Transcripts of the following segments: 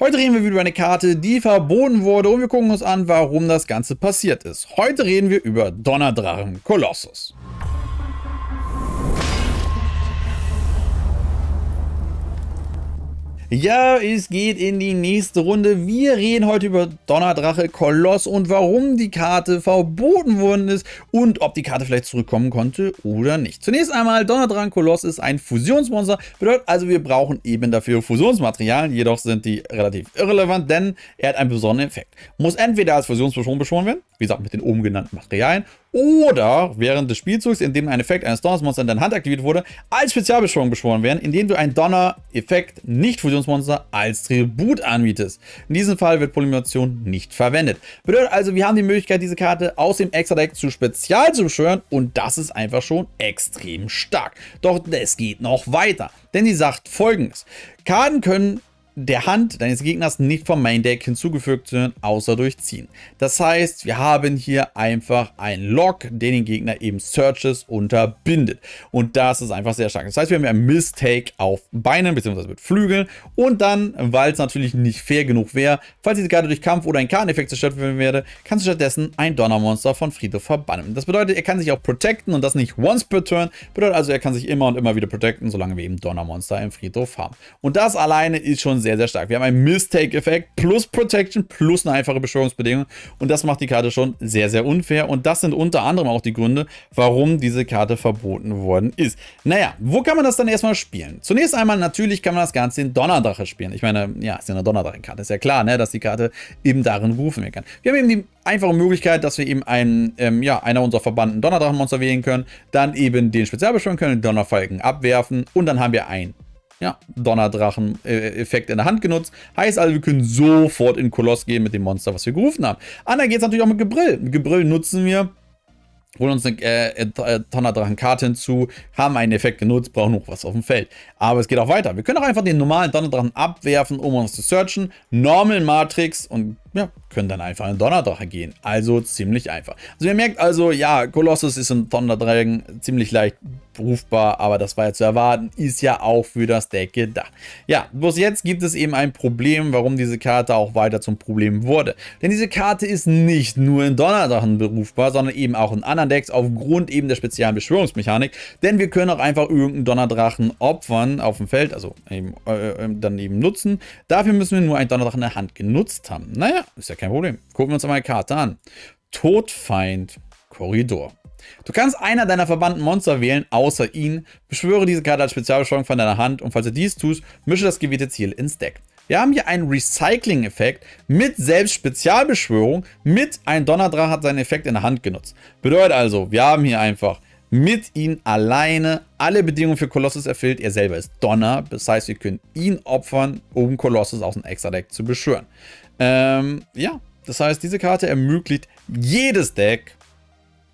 Heute reden wir wieder über eine Karte, die verboten wurde und wir gucken uns an, warum das Ganze passiert ist. Heute reden wir über Donnerdrachen Kolossus. Ja, es geht in die nächste Runde. Wir reden heute über Donnerdrache, Koloss und warum die Karte verboten worden ist und ob die Karte vielleicht zurückkommen konnte oder nicht. Zunächst einmal, Donnerdrachen Koloss ist ein Fusionsmonster, bedeutet also, wir brauchen eben dafür Fusionsmaterialien, jedoch sind die relativ irrelevant, denn er hat einen besonderen Effekt. Muss entweder als Fusionsbeschwung beschworen werden, wie gesagt, mit den oben genannten Materialien. Oder während des Spielzugs, in dem ein Effekt eines Donnersmonsters in deiner Hand aktiviert wurde, als Spezialbeschwörung beschworen werden, indem du ein Donner-Effekt Nicht-Fusionsmonster als Tribut anbietest. In diesem Fall wird Polymeration nicht verwendet. Bedeutet also, wir haben die Möglichkeit, diese Karte aus dem Extra-Deck zu Spezial zu beschwören und das ist einfach schon extrem stark. Doch es geht noch weiter, denn sie sagt folgendes. Karten können der Hand deines Gegners nicht vom Main Deck hinzugefügt sind, außer durch Ziehen. Das heißt, wir haben hier einfach einen Lock, der den Gegner eben Searches unterbindet. Und das ist einfach sehr stark. Das heißt, wir haben ein Mistake auf Beinen bzw. mit Flügeln. Und dann, weil es natürlich nicht fair genug wäre, falls diese Karte durch Kampf oder einen Karteneffekt zerstört werden werde, kannst du stattdessen ein Donnermonster von Friedhof verbannen. Das bedeutet, er kann sich auch protecten und das nicht once per turn. Bedeutet also, er kann sich immer und immer wieder protecten, solange wir eben Donnermonster im Friedhof haben. Und das alleine ist schon sehr, sehr stark. Wir haben einen Mistake-Effekt plus Protection plus eine einfache Beschwörungsbedingung und das macht die Karte schon sehr, sehr unfair und das sind unter anderem auch die Gründe, warum diese Karte verboten worden ist. Naja, wo kann man das dann erstmal spielen? Zunächst einmal natürlich kann man das Ganze in Donnerdrache spielen. Ich meine, ja, ist ja eine Donnerdrache-Karte. Ist ja klar, ne, dass die Karte eben darin rufen werden kann. Wir haben eben die einfache Möglichkeit, dass wir eben einen, ähm, ja, einer unserer verbannten Donnerdrachenmonster wählen können, dann eben den Spezialbeschwörung können, den Donnerfalken abwerfen und dann haben wir ein ja, Donnerdrachen-Effekt äh, in der Hand genutzt. Heißt also, wir können sofort in Koloss gehen mit dem Monster, was wir gerufen haben. Anders geht es natürlich auch mit Gebrill. Mit Gebrill nutzen wir holen uns eine äh, äh, äh hinzu, haben einen Effekt genutzt, brauchen noch was auf dem Feld. Aber es geht auch weiter. Wir können auch einfach den normalen Donnerdrachen abwerfen, um uns zu searchen. Normal Matrix und ja, können dann einfach in Donnerdrache gehen. Also ziemlich einfach. Also ihr merkt also, ja, Kolossus ist in Donnerdrachen ziemlich leicht berufbar, aber das war ja zu erwarten, ist ja auch für das Deck gedacht. Ja, bloß jetzt gibt es eben ein Problem, warum diese Karte auch weiter zum Problem wurde. Denn diese Karte ist nicht nur in Donnerdrachen berufbar, sondern eben auch in anderen Decks aufgrund eben der speziellen Beschwörungsmechanik, denn wir können auch einfach irgendeinen Donnerdrachen opfern auf dem Feld, also eben, äh, äh dann eben nutzen. Dafür müssen wir nur einen Donnerdrachen in der Hand genutzt haben. Naja, ist ja kein Problem. Gucken wir uns mal die Karte an. Todfeind Korridor. Du kannst einer deiner verbannten Monster wählen, außer ihn. Beschwöre diese Karte als Spezialbeschwörung von deiner Hand und falls du dies tust, mische das gewählte Ziel ins Deck. Wir haben hier einen Recycling-Effekt mit selbst Spezialbeschwörung, mit ein Donnerdrache hat seinen Effekt in der Hand genutzt. Bedeutet also, wir haben hier einfach mit ihm alleine alle Bedingungen für Kolossus erfüllt. Er selber ist Donner, das heißt, wir können ihn opfern, um Kolossus aus dem Extra-Deck zu beschwören. Ähm, ja, das heißt, diese Karte ermöglicht jedes Deck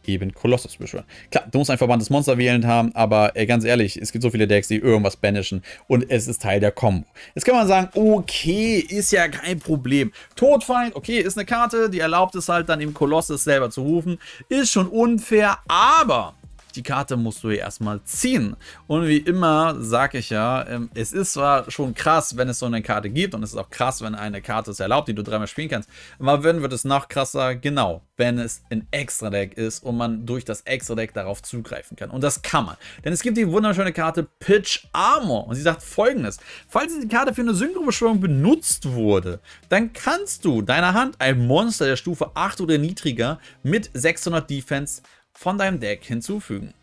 eben Kolossus beschwören. Klar, du musst ein verbanntes Monster wählen haben, aber ey, ganz ehrlich, es gibt so viele Decks, die irgendwas banishen und es ist Teil der Combo. Jetzt kann man sagen, okay, ist ja kein Problem. Todfeind, okay, ist eine Karte, die erlaubt es halt dann im Kolossus selber zu rufen. Ist schon unfair, aber die Karte musst du ja erstmal ziehen. Und wie immer sage ich ja, ähm, es ist zwar schon krass, wenn es so eine Karte gibt und es ist auch krass, wenn eine Karte es erlaubt, die du dreimal spielen kannst. Aber wenn wird es noch krasser, genau, wenn es ein Extra-Deck ist und man durch das Extra-Deck darauf zugreifen kann. Und das kann man. Denn es gibt die wunderschöne Karte Pitch Armor und sie sagt folgendes. Falls die Karte für eine Synchrobeschwörung benutzt wurde, dann kannst du deiner Hand ein Monster der Stufe 8 oder niedriger mit 600 Defense von deinem Deck hinzufügen.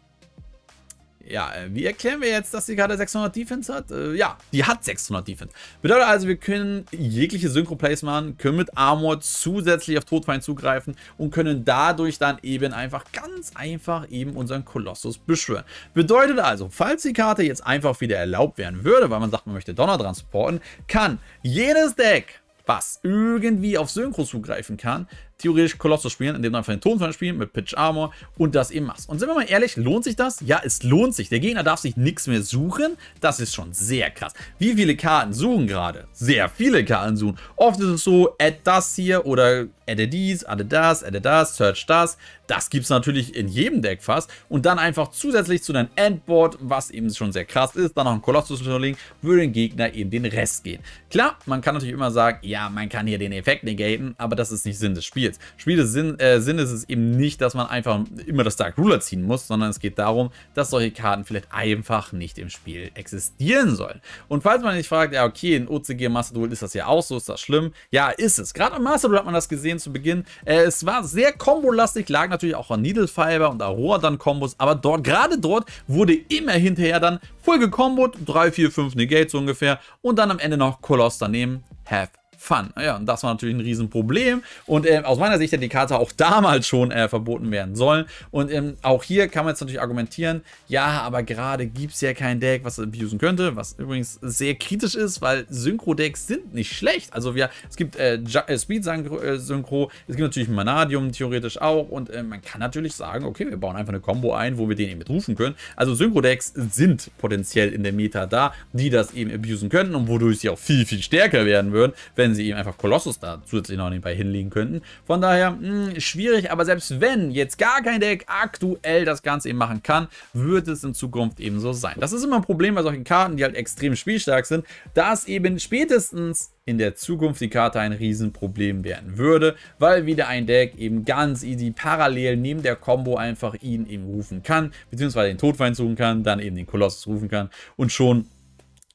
Ja, äh, wie erklären wir jetzt, dass die Karte 600 Defense hat? Äh, ja, die hat 600 Defense. Bedeutet also, wir können jegliche Synchro-Plays machen, können mit Armor zusätzlich auf Todfeind zugreifen und können dadurch dann eben einfach, ganz einfach eben unseren Kolossus beschwören. Bedeutet also, falls die Karte jetzt einfach wieder erlaubt werden würde, weil man sagt, man möchte Donner dran supporten, kann jedes Deck was irgendwie auf Synchro zugreifen kann, theoretisch Kolossus spielen, indem du einfach den Tonfall spielen mit Pitch Armor und das eben machst. Und sind wir mal ehrlich, lohnt sich das? Ja, es lohnt sich. Der Gegner darf sich nichts mehr suchen. Das ist schon sehr krass. Wie viele Karten suchen gerade? Sehr viele Karten suchen. Oft ist es so, add das hier oder add dies, add das, add das, search das. Das gibt es natürlich in jedem Deck fast. Und dann einfach zusätzlich zu deinem Endboard, was eben schon sehr krass ist, dann noch ein Kolossus unterlegen, würde den Gegner eben den Rest gehen. Klar, man kann natürlich immer sagen, ja, man kann hier den Effekt negaten, aber das ist nicht Sinn des Spiels. Spiels. Spiel des Sinn, äh, Sinn ist es eben nicht, dass man einfach immer das Dark Ruler ziehen muss, sondern es geht darum, dass solche Karten vielleicht einfach nicht im Spiel existieren sollen. Und falls man sich fragt, ja okay, in OCG Master Duel ist das ja auch so, ist das schlimm? Ja, ist es. Gerade im Master Duel hat man das gesehen zu Beginn. Äh, es war sehr kombolastig, lag natürlich auch an Needle Fiber und Aurora dann Kombos, aber dort, gerade dort wurde immer hinterher dann voll gekombot, 3, 4, 5 Negates ungefähr und dann am Ende noch Koloss daneben. Have Fun. Ja, und das war natürlich ein Riesenproblem. Und äh, aus meiner Sicht hätte die Karte auch damals schon äh, verboten werden sollen. Und ähm, auch hier kann man jetzt natürlich argumentieren, ja, aber gerade gibt es ja kein Deck, was abusen könnte, was übrigens sehr kritisch ist, weil Synchro-Decks sind nicht schlecht. Also wir, es gibt äh, äh Speed-Synchro, äh, es gibt natürlich Manadium theoretisch auch und äh, man kann natürlich sagen, okay, wir bauen einfach eine Combo ein, wo wir den eben rufen können. Also Synchro-Decks sind potenziell in der Meta da, die das eben abusen könnten und wodurch sie auch viel, viel stärker werden würden, wenn wenn sie ihm einfach Kolossus da zusätzlich noch nebenbei hinlegen könnten. Von daher, mh, hm, schwierig, aber selbst wenn jetzt gar kein Deck aktuell das Ganze eben machen kann, wird es in Zukunft eben so sein. Das ist immer ein Problem bei solchen Karten, die halt extrem spielstark sind, dass eben spätestens in der Zukunft die Karte ein Riesenproblem werden würde, weil wieder ein Deck eben ganz easy parallel neben der Combo einfach ihn eben rufen kann, beziehungsweise den Todfeind suchen kann, dann eben den Kolossus rufen kann und schon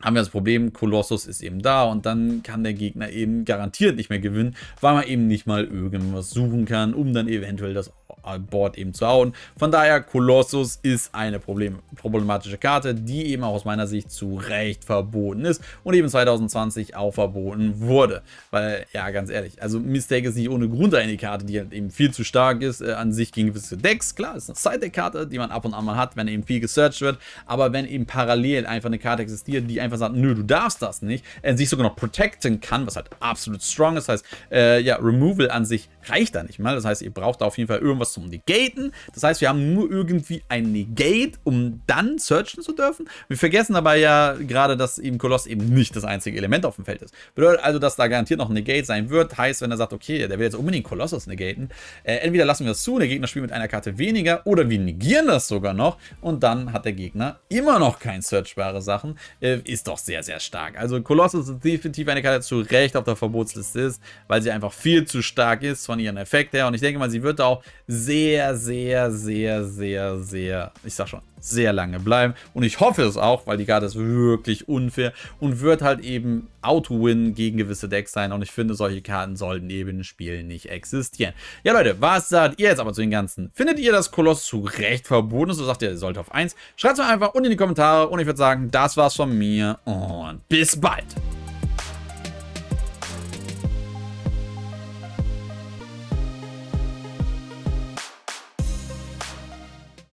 haben wir das Problem, Kolossus ist eben da und dann kann der Gegner eben garantiert nicht mehr gewinnen, weil man eben nicht mal irgendwas suchen kann, um dann eventuell das Board eben zu hauen. Von daher, Kolossus ist eine Problem problematische Karte, die eben auch aus meiner Sicht zu Recht verboten ist und eben 2020 auch verboten wurde. Weil, ja, ganz ehrlich, also Mistake ist nicht ohne Grund eine Karte, die halt eben viel zu stark ist, äh, an sich gegen gewisse Decks. Klar, ist eine Side-Deck-Karte, die man ab und an mal hat, wenn eben viel gesearched wird, aber wenn eben parallel einfach eine Karte existiert, die einfach einfach sagt, nö, du darfst das nicht, er sich sogar noch protecten kann, was halt absolut strong ist. Das heißt, äh, ja, Removal an sich reicht da nicht mal. Das heißt, ihr braucht da auf jeden Fall irgendwas zum Negaten. Das heißt, wir haben nur irgendwie ein Negate, um dann searchen zu dürfen. Wir vergessen aber ja gerade, dass eben Koloss eben nicht das einzige Element auf dem Feld ist. Bedeutet also, dass da garantiert noch ein Negate sein wird. Heißt, wenn er sagt, okay, der will jetzt unbedingt Kolossus negaten, äh, entweder lassen wir das zu, der Gegner spielt mit einer Karte weniger oder wir negieren das sogar noch und dann hat der Gegner immer noch kein searchbare Sachen. Äh, ist doch sehr, sehr stark. Also Kolossus ist definitiv eine Karte, die zu Recht auf der Verbotsliste ist, weil sie einfach viel zu stark ist von ihrem Effekt her. Und ich denke mal, sie wird auch sehr, sehr, sehr, sehr, sehr, ich sag schon, sehr lange bleiben. Und ich hoffe es auch, weil die Karte ist wirklich unfair und wird halt eben Auto-Win gegen gewisse Decks sein. Und ich finde, solche Karten sollten eben im Spiel nicht existieren. Ja, Leute, was sagt ihr jetzt aber zu den Ganzen? Findet ihr, das Koloss zu Recht verboten So sagt ihr, sollte auf 1? Schreibt es mir einfach unten in die Kommentare. Und ich würde sagen, das war's von mir und bis bald.